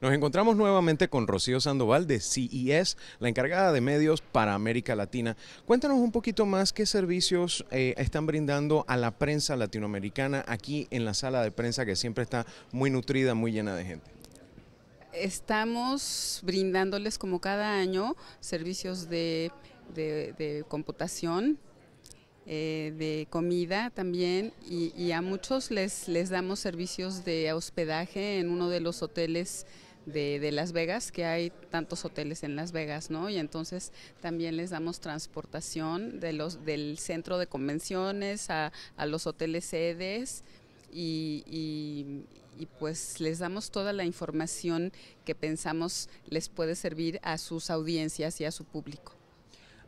Nos encontramos nuevamente con Rocío Sandoval de CES, la encargada de medios para América Latina. Cuéntanos un poquito más qué servicios eh, están brindando a la prensa latinoamericana aquí en la sala de prensa que siempre está muy nutrida, muy llena de gente. Estamos brindándoles como cada año servicios de, computación, eh, de comida también y, a muchos les, les damos servicios de hospedaje en uno de los hoteles de, Las Vegas, que hay tantos hoteles en Las Vegas, ¿no? Y entonces también les damos transportación de los, del centro de convenciones a, los hoteles sedes y, y pues les damos toda la información que pensamos les puede servir a sus audiencias y a su público.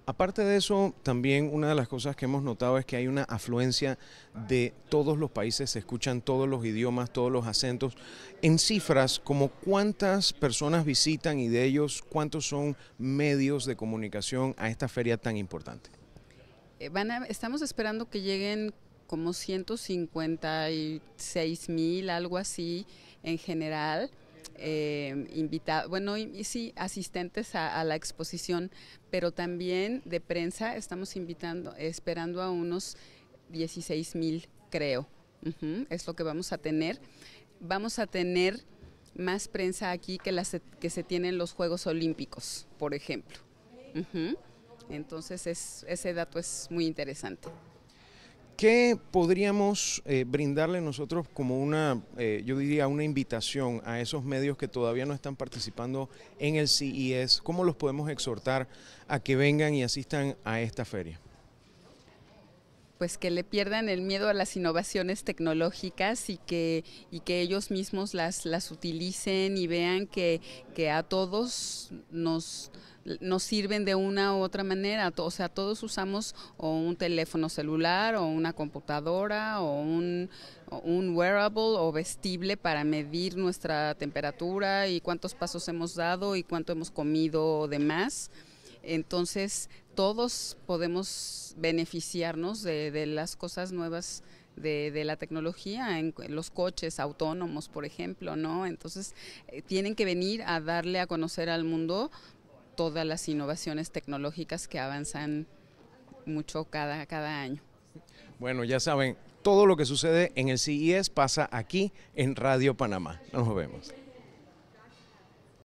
Aparte de eso, también una de las cosas que hemos notado es que hay una afluencia de todos los países, se escuchan todos los idiomas, todos los acentos. En cifras, como cuántas personas visitan y de ellos cuántos son medios de comunicación a esta feria tan importante. Eh, estamos esperando que lleguen como 156 mil, algo así en general eh, bueno, y, sí, asistentes a, la exposición, pero también de prensa estamos invitando, esperando a unos 16 mil, creo. es lo que vamos a tener. Vamos a tener más prensa aquí que las que se tienen los Juegos Olímpicos, por ejemplo. Entonces es, ese dato es muy interesante. ¿Qué podríamos eh, brindarle nosotros como una, eh, yo diría, una invitación a esos medios que todavía no están participando en el CIS? E ¿Cómo los podemos exhortar a que vengan y asistan a esta feria? pues que le pierdan el miedo a las innovaciones tecnológicas y que, y que ellos mismos las, las utilicen y vean que, que a todos nos, nos sirven de una u otra manera. O sea, todos usamos un teléfono celular o una computadora o un, wearable o vestible para medir nuestra temperatura y cuántos pasos hemos dado y cuánto hemos comido o demás. Entonces, todos podemos beneficiarnos de, las cosas nuevas de, la tecnología, en los coches autónomos, por ejemplo, ¿no? Entonces, eh, tienen que venir a darle a conocer al mundo todas las innovaciones tecnológicas que avanzan mucho cada, cada año. Bueno, ya saben, todo lo que sucede en el CIS e pasa aquí en Radio Panamá. Nos vemos.